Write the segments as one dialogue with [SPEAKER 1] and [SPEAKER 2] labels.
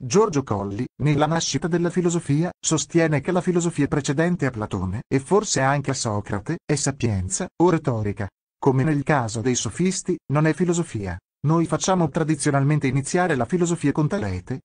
[SPEAKER 1] Giorgio Colli, nella nascita della filosofia, sostiene che la filosofia precedente a Platone, e forse anche a Socrate, è sapienza, o retorica. Come nel caso dei sofisti, non è filosofia. Noi facciamo tradizionalmente iniziare la filosofia con Talete.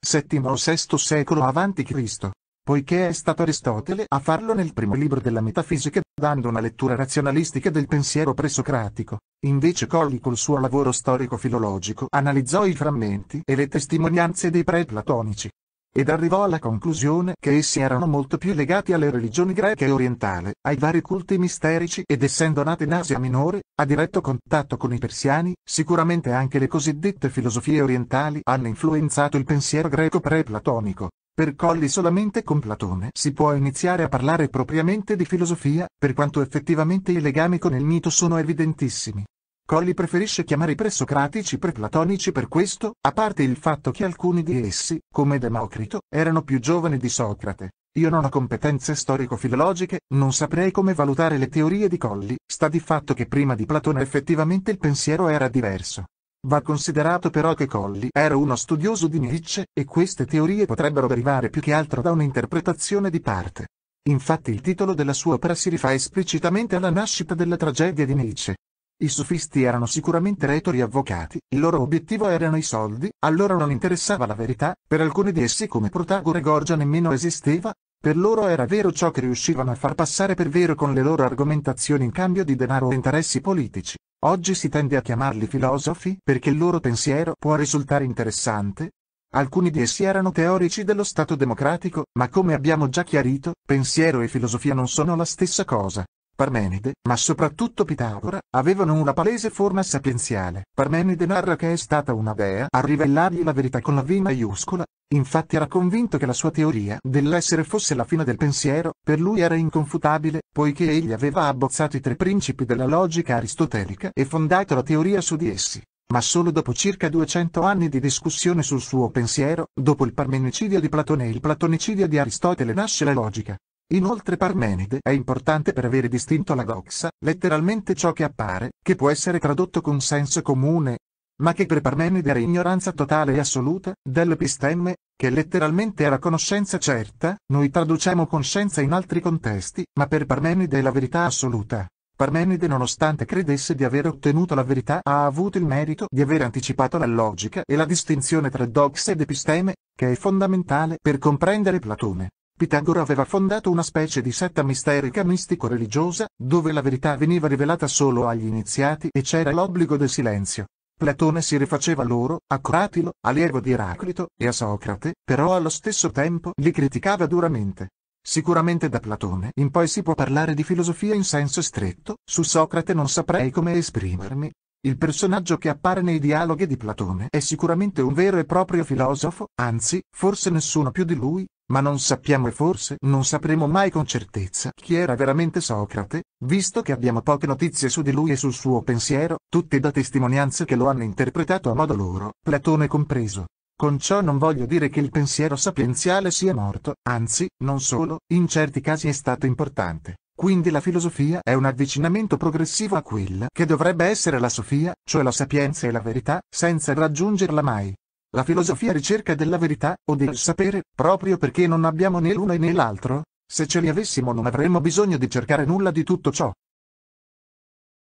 [SPEAKER 1] Settimo o VI secolo avanti Cristo. poiché è stato Aristotele a farlo nel primo libro della Metafisica, dando una lettura razionalistica del pensiero presocratico. Invece Colli col suo lavoro storico-filologico analizzò i frammenti e le testimonianze dei pre-platonici ed arrivò alla conclusione che essi erano molto più legati alle religioni greche e orientale, ai vari culti misterici ed essendo nati in Asia Minore, a diretto contatto con i persiani, sicuramente anche le cosiddette filosofie orientali hanno influenzato il pensiero greco pre-platonico. Per Colli solamente con Platone si può iniziare a parlare propriamente di filosofia, per quanto effettivamente i legami con il mito sono evidentissimi. Colli preferisce chiamare i presocratici preplatonici per questo, a parte il fatto che alcuni di essi, come Democrito, erano più giovani di Socrate. Io non ho competenze storico-filologiche, non saprei come valutare le teorie di Colli, sta di fatto che prima di Platone effettivamente il pensiero era diverso. Va considerato però che Colli era uno studioso di Nietzsche, e queste teorie potrebbero derivare più che altro da un'interpretazione di parte. Infatti il titolo della sua opera si rifà esplicitamente alla nascita della tragedia di Nietzsche, i sofisti erano sicuramente retori avvocati, il loro obiettivo erano i soldi, a loro non interessava la verità, per alcuni di essi come Protagore Gorgia nemmeno esisteva, per loro era vero ciò che riuscivano a far passare per vero con le loro argomentazioni in cambio di denaro o interessi politici. Oggi si tende a chiamarli filosofi perché il loro pensiero può risultare interessante. Alcuni di essi erano teorici dello Stato democratico, ma come abbiamo già chiarito, pensiero e filosofia non sono la stessa cosa. Parmenide, ma soprattutto Pitagora, avevano una palese forma sapienziale. Parmenide narra che è stata una dea a rivelargli la verità con la V maiuscola, infatti era convinto che la sua teoria dell'essere fosse la fine del pensiero, per lui era inconfutabile, poiché egli aveva abbozzato i tre principi della logica aristotelica e fondato la teoria su di essi ma solo dopo circa 200 anni di discussione sul suo pensiero, dopo il parmenicidio di Platone e il platonicidio di Aristotele nasce la logica. Inoltre Parmenide è importante per avere distinto la doxa, letteralmente ciò che appare, che può essere tradotto con senso comune, ma che per Parmenide era ignoranza totale e assoluta, dell'episteme, che letteralmente era conoscenza certa, noi traduciamo conoscenza in altri contesti, ma per Parmenide è la verità assoluta. Parmenide nonostante credesse di aver ottenuto la verità ha avuto il merito di aver anticipato la logica e la distinzione tra doxa ed episteme, che è fondamentale per comprendere Platone. Pitagora aveva fondato una specie di setta misterica mistico-religiosa, dove la verità veniva rivelata solo agli iniziati e c'era l'obbligo del silenzio. Platone si rifaceva loro, a Coratilo, allievo di Eraclito, e a Socrate, però allo stesso tempo li criticava duramente. Sicuramente da Platone in poi si può parlare di filosofia in senso stretto, su Socrate non saprei come esprimermi. Il personaggio che appare nei dialoghi di Platone è sicuramente un vero e proprio filosofo, anzi, forse nessuno più di lui, ma non sappiamo e forse non sapremo mai con certezza chi era veramente Socrate, visto che abbiamo poche notizie su di lui e sul suo pensiero, tutte da testimonianze che lo hanno interpretato a modo loro, Platone compreso. Con ciò non voglio dire che il pensiero sapienziale sia morto, anzi, non solo, in certi casi è stato importante. Quindi la filosofia è un avvicinamento progressivo a quella che dovrebbe essere la sofia, cioè la sapienza e la verità, senza raggiungerla mai. La filosofia ricerca della verità, o del sapere, proprio perché non abbiamo né l'uno né l'altro? Se ce li avessimo non avremmo bisogno di cercare nulla di tutto ciò.